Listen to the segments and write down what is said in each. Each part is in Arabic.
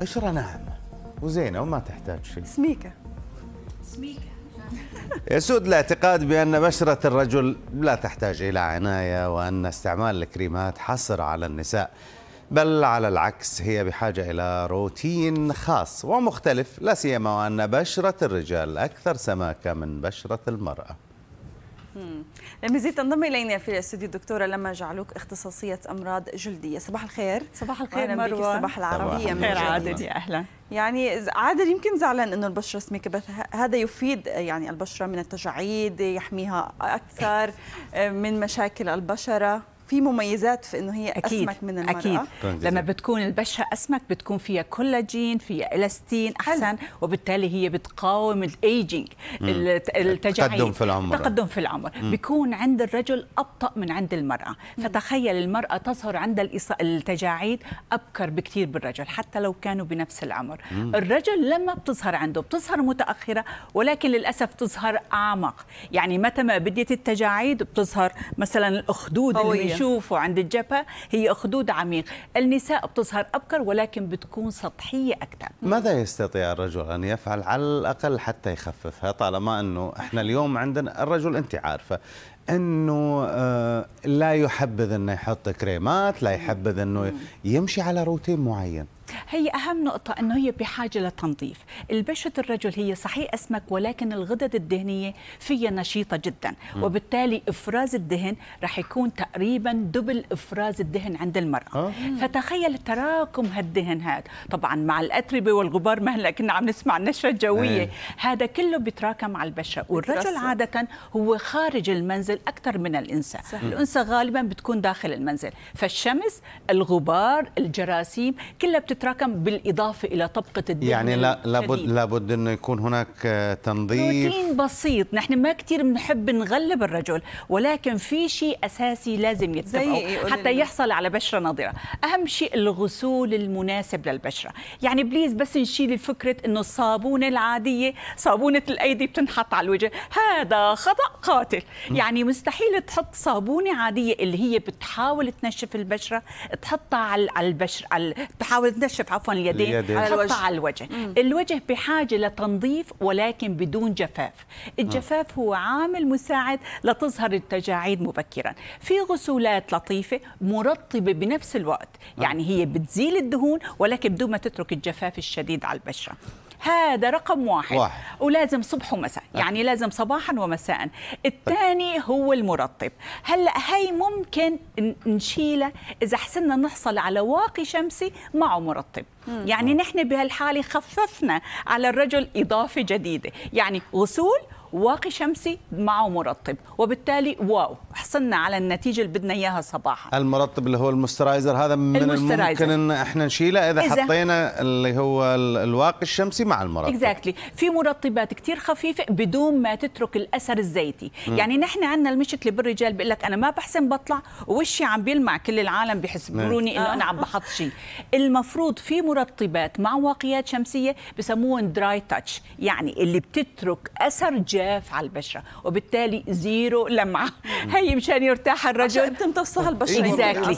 قشرة ناعمة وزينة وما تحتاج شيء سميكة سميكة يسود الاعتقاد بأن بشرة الرجل لا تحتاج إلى عناية وأن استعمال الكريمات حصر على النساء بل على العكس هي بحاجة إلى روتين خاص ومختلف لا سيما وأن بشرة الرجال أكثر سماكة من بشرة المرأة لمزيد تنضم الينا في الاستوديو الدكتوره لما جعلوك اختصاصيه امراض جلديه صباح الخير صباح الخير مروه صباح العربيه من خير عادل يا اهلا يعني عادل يمكن زعلان انه البشره سميكه بس هذا يفيد يعني البشره من التجاعيد يحميها اكثر آه، من مشاكل البشره في مميزات في انه هي أكيد اسمك من المراه اكيد طيب, طيب، لما بتكون البشره اسمك بتكون فيها كولاجين فيها الاستين احسن حل. وبالتالي هي بتقاوم الايجينج يعني التجاعيد التقدم في العمر التقدم في العمر مم. بيكون عند الرجل ابطا من عند المراه مم. فتخيل المراه تظهر عند التجاعيد ابكر بكثير بالرجل حتى لو كانوا بنفس العمر مم. الرجل لما بتظهر عنده بتظهر متاخره ولكن للاسف تظهر اعمق يعني متى ما بديت التجاعيد بتظهر مثلا الاخدود قوية. تشوفوا عند الجبهه هي خدود عميق النساء بتظهر ابكر ولكن بتكون سطحيه اكثر ماذا يستطيع الرجل ان يفعل على الاقل حتى يخففها طالما انه احنا اليوم عندنا الرجل انت عارفه انه آه، لا يحبذ انه يحط كريمات لا يحبذ انه يمشي على روتين معين هي أهم نقطة أنه هي بحاجة لتنظيف البشرة الرجل هي صحيح أسمك ولكن الغدد الدهنية فيها نشيطة جدا م. وبالتالي إفراز الدهن رح يكون تقريبا دبل إفراز الدهن عند المرأة آه. فتخيل تراكم هالدهن هذا طبعا مع الأتربة والغبار ما هلا كنا عم نسمع النشرة الجوية إيه. هذا كله بيتراكم على البشرة والرجل عادة هو خارج المنزل أكثر من الأنثى الأنثى غالبا بتكون داخل المنزل فالشمس الغبار الجراثيم كلها بتتراكم يتراكم بالإضافة إلى طبقة الدهن يعني لا لابد, لابد أنه يكون هناك آه، تنظيف روتين بسيط نحن ما كثير بنحب نغلب الرجل ولكن في شيء أساسي لازم يتبعه إيه؟ حتى يحصل على بشرة نضرة أهم شيء الغسول المناسب للبشرة يعني بليز بس نشيل فكرة أنه الصابونة العادية صابونة الأيدي بتنحط على الوجه هذا خطأ قاتل يعني مستحيل تحط صابونة عادية اللي هي بتحاول تنشف البشرة تحطها على البشرة تحاول تنشف كشف عفوا اليدين حطها على الوجه مم. الوجه بحاجه لتنظيف ولكن بدون جفاف الجفاف مم. نعم. هو عامل مساعد لتظهر التجاعيد مبكرا في غسولات لطيفه مرطبه بنفس الوقت نعم. يعني هي بتزيل الدهون ولكن بدون ما تترك الجفاف الشديد على البشره هذا رقم واحد, واحد. ولازم صبح ومساء يعني لازم صباحا ومساء الثاني هو المرطب هلا هي ممكن نشيله اذا حسنا نحصل على واقي شمسي معه مرطب يعني نحن بهالحاله خففنا على الرجل اضافه جديده يعني غسول واقي شمسي معه مرطب وبالتالي واو حصلنا على النتيجه اللي بدنا اياها صباحا المرطب اللي هو المسترايزر هذا من المسترايزر. الممكن ان احنا نشيله اذا, إذا حطينا اللي هو الواقي الشمسي مع المرطب اكزاكتلي exactly. في مرطبات كثير خفيفه بدون ما تترك الاثر الزيتي م. يعني نحن عندنا المشكله بالرجال بيقول لك انا ما بحسن بطلع وشي عم بيلمع كل العالم بيحسبروني انه انا عم آه. بحط شيء المفروض في مرطبات مع واقيات شمسيه بسموهم دراي تاتش يعني اللي بتترك اثر جاي جاف على البشره وبالتالي زيرو لمعه هي مشان يرتاح الرجل تمتصها البشره اكزاكتلي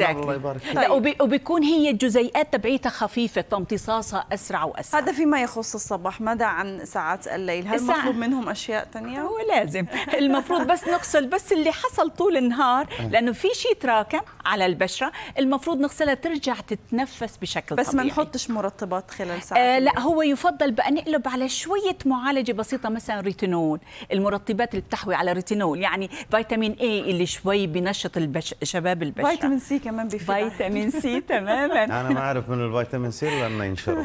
يعني لا طيب، وبيكون هي الجزيئات تبعيتها خفيفه فامتصاصها اسرع واسرع هذا فيما يخص الصباح ماذا عن ساعات الليل هل الساعة... مطلوب منهم اشياء ثانيه هو لازم المفروض بس نغسل بس اللي حصل طول النهار لانه في شيء تراكم على البشره المفروض نغسلها ترجع تتنفس بشكل بس طبيعي. ما نحطش مرطبات خلال آه، ساعات آه لا هو يفضل بقى نقلب على شويه معالجه بسيطه مثلا الريتينول المرطبات اللي بتحوي على ريتينول يعني فيتامين اي اللي شوي بنشط البش... شباب البشره فيتامين سي كمان بيفيد فيتامين سي تماما انا ما اعرف من الفيتامين سي لما ينشره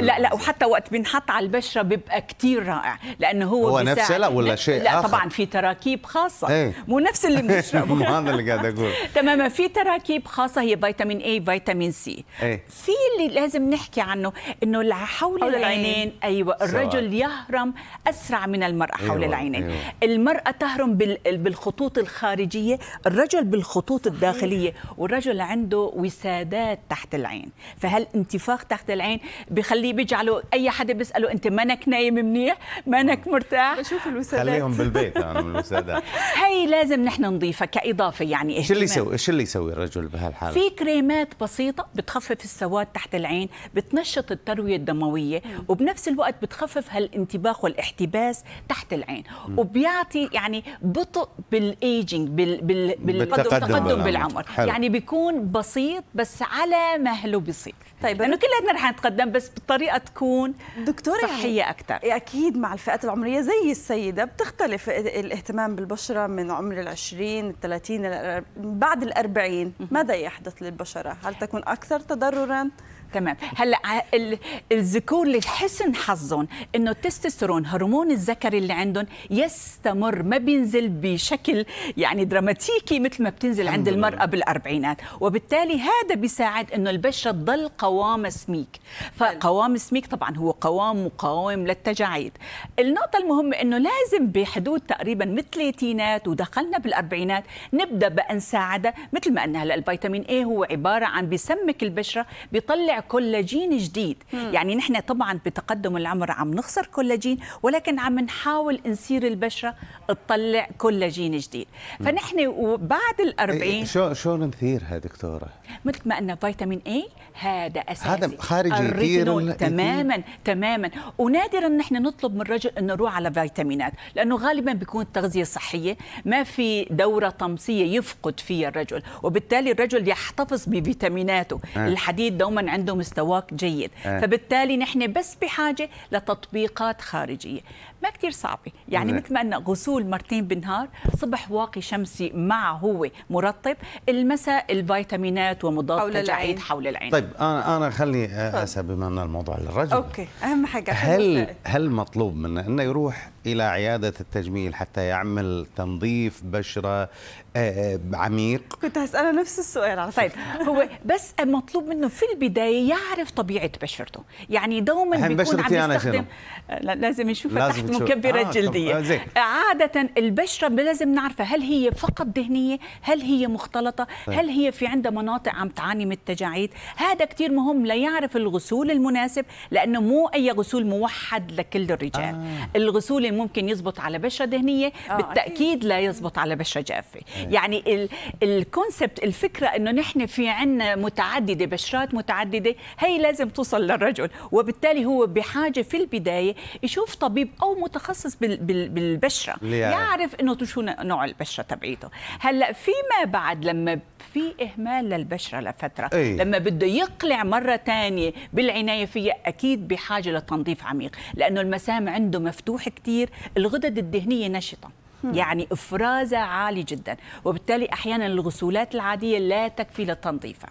لا لا وحتى وقت بينحط على البشره بيبقى كتير رائع لانه هو هو نفسه لا ولا شيء لا آخر. طبعا في تراكيب خاصه أي. مو نفس اللي بنشربه هذا اللي قاعد اقول تماما في تراكيب خاصه هي فيتامين اي فيتامين سي إيه. في اللي لازم نحكي عنه انه حول العينين ايوه الرجل يهرم اسرع أسرع من المرأة حول أيوة العينين أيوة. المرأة تهرم بالخطوط الخارجية الرجل بالخطوط الداخلية والرجل عنده وسادات تحت العين فهل انتفاخ تحت العين بخليه بيجعله أي حدا بيسأله أنت منك نايم منيح منك مرتاح بشوف الوسادات خليهم بالبيت أنا الوسادات هي لازم نحن نضيفها كإضافة يعني شو اللي يسوي شو اللي يسوي الرجل بهالحالة في كريمات بسيطة بتخفف السواد تحت العين بتنشط التروية الدموية وبنفس الوقت بتخفف هالانتباخ والاحتباس الناس تحت العين وبيعطي يعني بطء بالايجنج بال بال بالتقدم بالعمر حلو. يعني بيكون بسيط بس على مهله بيصير طيب لانه كلنا رح نتقدم بس بطريقه تكون دكتوره يعني صحيه يعني اكثر إيه، اكيد مع الفئات العمريه زي السيده بتختلف الاهتمام بالبشره من عمر ال 20 ال 30 بعد ال 40 ماذا يحدث للبشره هل تكون اكثر تضررا تمام هلا الذكور لحسن حظهم انه التستوستيرون هرمون الذكري اللي عندهم يستمر ما بينزل بشكل يعني دراماتيكي مثل ما بتنزل عند المراه بالاربعينات وبالتالي هذا بيساعد انه البشره تضل قوام سميك فقوام سميك طبعا هو قوام مقاوم للتجاعيد النقطه المهمه انه لازم بحدود تقريبا من الثلاثينات ودخلنا بالاربعينات نبدا بان نساعدها مثل ما قلنا هلا الفيتامين اي هو عباره عن بيسمك البشره بيطلع كولاجين جديد مم. يعني نحن طبعا بتقدم العمر عم نخسر كولاجين ولكن عم نحاول نصير البشره تطلع كولاجين جديد فنحن وبعد ال40 إيه، إيه، شو شو نثيرها دكتوره مثل ما قلنا فيتامين اي هذا اساسي هذا خارجي تماما تماما ونادرا نحن نطلب من الرجل انه يروح على فيتامينات لانه غالبا بيكون التغذيه الصحيه ما في دوره طمسيه يفقد فيها الرجل وبالتالي الرجل يحتفظ بفيتاميناته آه. الحديد دوما عنده مستواك جيد آه. فبالتالي نحن بس بحاجه لتطبيقات خارجيه ما كثير صعبه يعني أه. مثل ما قلنا غسول مرتين بالنهار صبح واقي شمسي مع هو مرطب المساء الفيتامينات ومضاد حول العين. حول العين طيب انا انا خلي اسا بما ان الموضوع للرجل اوكي اهم حاجه هل هل مطلوب منه انه يروح الى عياده التجميل حتى يعمل تنظيف بشره آه، آه، عميق كنت هسأله نفس السؤال على طيب هو بس المطلوب منه في البدايه يعرف طبيعه بشرته يعني دوما بيكون عم يستخدم لازم نشوفها لازم تحت مكبره آه جلديه آه، زي. عاده البشره لازم نعرفها هل هي فقط دهنيه هل هي مختلطه طيب. هل هي في عندها مناطق عم تعاني من التجاعيد هذا كثير مهم ليعرف الغسول المناسب لانه مو اي غسول موحد لكل الرجال آه. الغسول اللي ممكن يزبط على بشره دهنيه آه بالتاكيد لا يزبط على بشره جافه آه. يعني الكونسبت الفكره انه نحن في عندنا متعدده بشرات متعدده الوالده هي لازم توصل للرجل وبالتالي هو بحاجه في البدايه يشوف طبيب او متخصص بالبشره يعرف انه شو نوع البشره تبعيته هلا فيما بعد لما في اهمال للبشره لفتره أي. لما بده يقلع مره ثانيه بالعنايه فيها اكيد بحاجه لتنظيف عميق لانه المسام عنده مفتوح كثير الغدد الدهنيه نشطه يعني إفرازة عالي جدا وبالتالي أحيانا الغسولات العادية لا تكفي للتنظيفة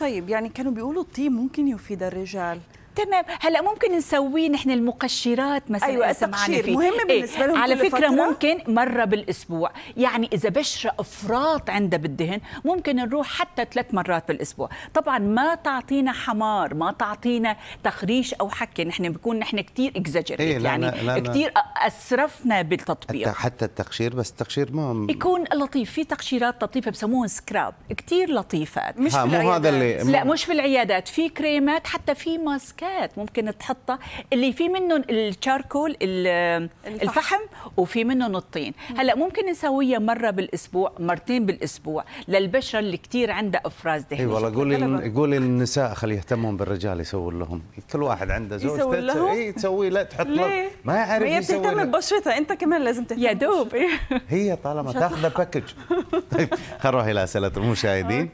طيب يعني كانوا بيقولوا الطين ممكن يفيد الرجال تمام هلا ممكن نسويه نحن المقشرات مثلا ايوه التقشير مهم إيه، بالنسبه إيه؟ لهم على فكره فترة. ممكن مره بالاسبوع يعني اذا بشره افراط عندها بالدهن ممكن نروح حتى ثلاث مرات بالاسبوع طبعا ما تعطينا حمار ما تعطينا تخريش او حكه نحن بنكون نحن كثير اكزاجريت إيه يعني لا كثير اسرفنا بالتطبيق حتى التقشير بس التقشير ما يكون لطيف في تقشيرات لطيفه بسموهم سكراب كثير لطيفات مش في مو العيادات. هذا اللي لا مش في العيادات في كريمات حتى في ماسك البلاستيكات ممكن تحطها اللي في منهم الشاركول الفحم وفي منهم الطين هلا ممكن نسويها مره بالاسبوع مرتين بالاسبوع للبشره اللي كثير عندها افراز دهنيه اي والله قولي قولي للنساء خلي يهتمون بالرجال يسووا لهم كل واحد عنده زوجته يسوي لهم اي تسوي لا تحط له ما يعرف هي بتهتم ببشرتها انت كمان لازم تهتم يا دوب هي طالما تاخذ باكج طيب خلينا نروح الى اسئله المشاهدين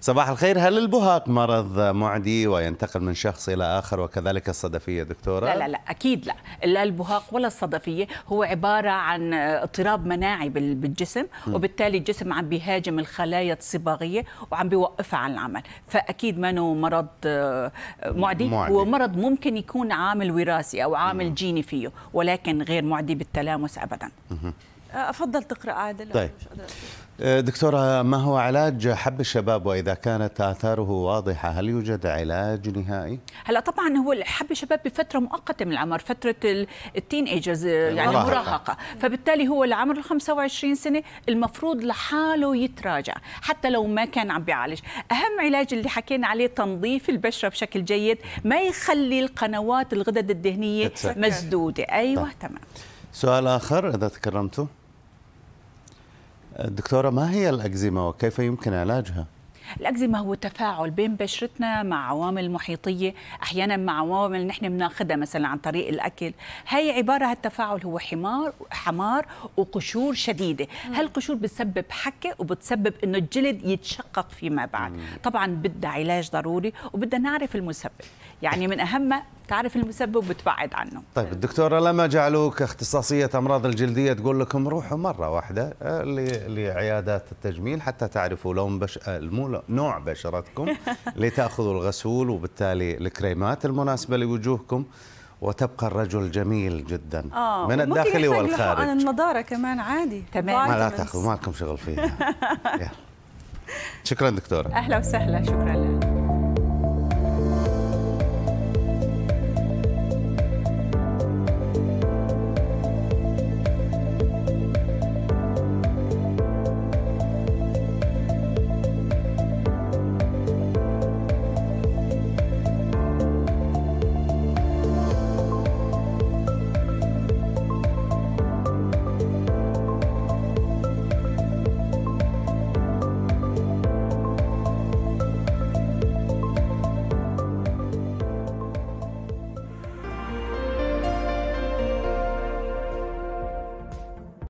صباح الخير هل البهاق مرض معدي وينتقل من شخص الى آخر وكذلك الصدفية دكتورة لا لا لا أكيد لا لا البهاق ولا الصدفية هو عبارة عن اضطراب مناعي بالجسم وبالتالي الجسم عم بيهاجم الخلايا الصباغية وعم بيوقفها عن العمل فأكيد ما مرض آه، معدي, معدي هو مرض ممكن يكون عامل وراثي أو عامل جيني فيه ولكن غير معدي بالتلامس أبداً افضل تقرا عادل طيب آه، دكتوره ما هو علاج حب الشباب واذا كانت اثاره واضحه هل يوجد علاج نهائي؟ هلا طبعا هو حب الشباب بفتره مؤقته من العمر فتره التين ايجرز يعني المراهقه فبالتالي هو لعمر ال 25 سنه المفروض لحاله يتراجع حتى لو ما كان عم بيعالج اهم علاج اللي حكينا عليه تنظيف البشره بشكل جيد ما يخلي القنوات الغدد الدهنيه مسدوده ايوه طيب. تمام سؤال اخر اذا تكرمتوا دكتورة ما هي الأكزيما وكيف يمكن علاجها؟ الأكزيما هو تفاعل بين بشرتنا مع عوامل محيطية أحيانا مع عوامل نحن بناخدها مثلا عن طريق الأكل هي عبارة هالتفاعل هو حمار حمار وقشور شديدة هالقشور بتسبب حكة وبتسبب أنه الجلد يتشقق فيما بعد طبعا بدها علاج ضروري وبدها نعرف المسبب يعني من أهم تعرف المسبب وتبعد عنه طيب الدكتوره لما جعلوك اختصاصيه امراض الجلديه تقول لكم روحوا مره واحده آه، لعيادات التجميل حتى تعرفوا لون بش... آه، نوع بشرتكم لتاخذوا الغسول وبالتالي الكريمات المناسبه لوجوهكم وتبقى الرجل جميل جدا آه. من الداخل والخارج عن النضاره كمان عادي تمام ما لا تاخذوا ما لكم شغل فيها شكرا دكتوره اهلا وسهلا شكرا لك